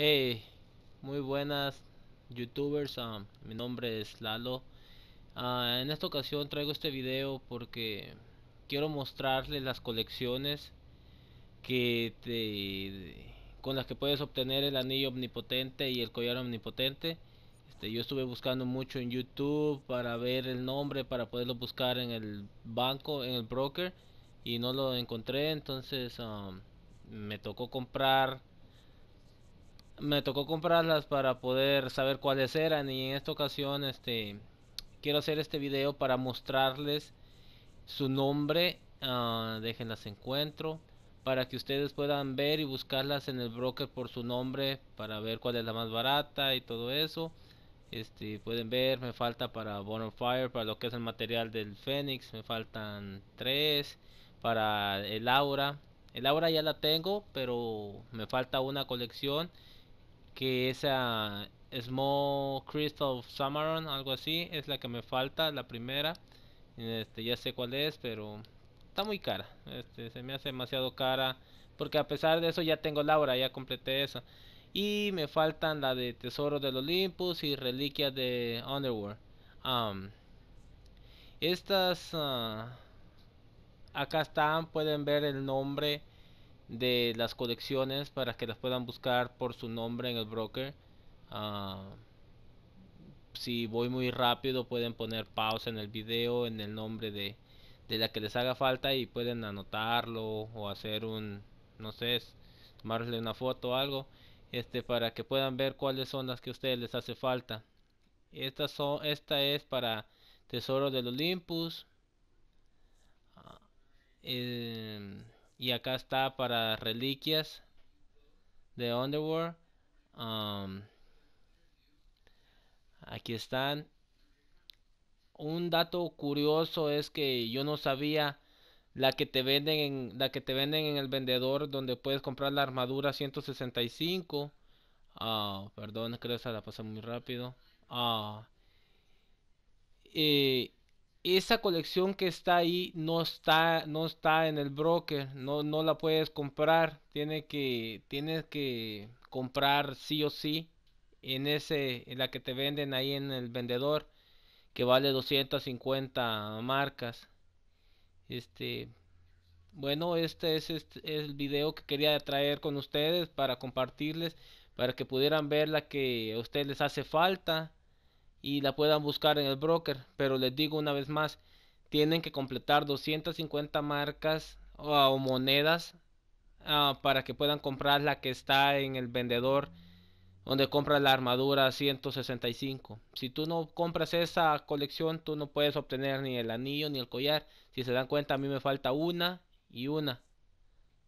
Hey, muy buenas youtubers, um, mi nombre es Lalo ah, En esta ocasión traigo este video porque quiero mostrarles las colecciones que con las que puedes obtener el anillo omnipotente y el collar omnipotente este, Yo estuve buscando mucho en YouTube para ver el nombre, para poderlo buscar en el banco, en el broker Y no lo encontré, entonces um, me tocó comprar me tocó comprarlas para poder saber cuáles eran y en esta ocasión este quiero hacer este video para mostrarles su nombre dejen ah, déjenlas encuentro para que ustedes puedan ver y buscarlas en el broker por su nombre para ver cuál es la más barata y todo eso este pueden ver me falta para Bonfire para lo que es el material del Fénix me faltan tres para el aura el aura ya la tengo pero me falta una colección que esa Small Crystal of Samaron, algo así, es la que me falta, la primera. Este, ya sé cuál es, pero está muy cara. Este, se me hace demasiado cara. Porque a pesar de eso ya tengo Laura, ya completé esa. Y me faltan la de Tesoro del Olympus y reliquia de Underworld. estas... Ah, acá están, pueden ver el nombre de las colecciones para que las puedan buscar por su nombre en el broker. Ah, si voy muy rápido pueden poner pausa en el video en el nombre de, de la que les haga falta y pueden anotarlo o hacer un, no sé, tomarle una foto o algo este para que puedan ver cuáles son las que a ustedes les hace falta esta, son, esta es para tesoro del olympus ah, em, y acá está para reliquias de Underworld. Um, aquí están. Un dato curioso es que yo no sabía la que te venden en, la que te venden en el vendedor donde puedes comprar la armadura 165. Ah, perdón, creo que esa la pasé muy rápido. Ah, y esa colección que está ahí no está, no está en el broker, no, no la puedes comprar, tiene que, tienes que comprar sí o sí en ese, en la que te venden ahí en el vendedor, que vale 250 marcas. Este, bueno, este es, este es el video que quería traer con ustedes para compartirles, para que pudieran ver la que a ustedes les hace falta y la puedan buscar en el broker. Pero les digo una vez más, tienen que completar 250 marcas ah, o monedas ah, para que puedan comprar la que está en el vendedor donde compras la armadura 165. Si tú no compras esa colección, tú no puedes obtener ni el anillo ni el collar. Si se dan cuenta, a mí me falta una y una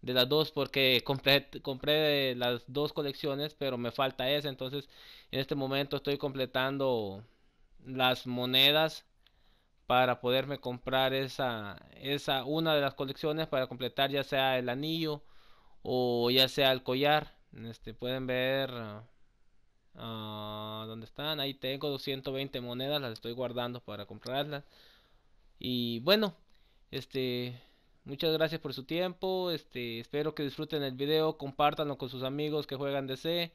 de las dos porque compré, las dos colecciones, pero me falta esa. Entonces, en este momento estoy completando las monedas para poderme comprar esa, esa una de las colecciones para completar ya sea el anillo o ya sea el collar. Este, pueden ver ah, ah, dónde están. Ahí tengo 220 monedas, las estoy guardando para comprarlas. Y bueno, este Muchas gracias por su tiempo. Este, espero que disfruten el video, compártanlo con sus amigos que juegan DC.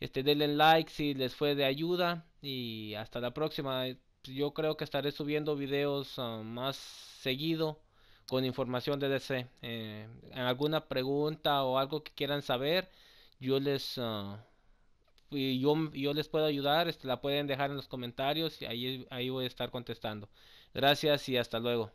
Este, denle like si les fue de ayuda y hasta la próxima. Eh, yo creo que estaré subiendo videos ah, más seguido con información de DC. Eh, alguna pregunta o algo que quieran saber, yo les ah, yo, yo les puedo ayudar, este, la pueden dejar en los comentarios y ahí, ahí voy a estar contestando. Gracias y hasta luego.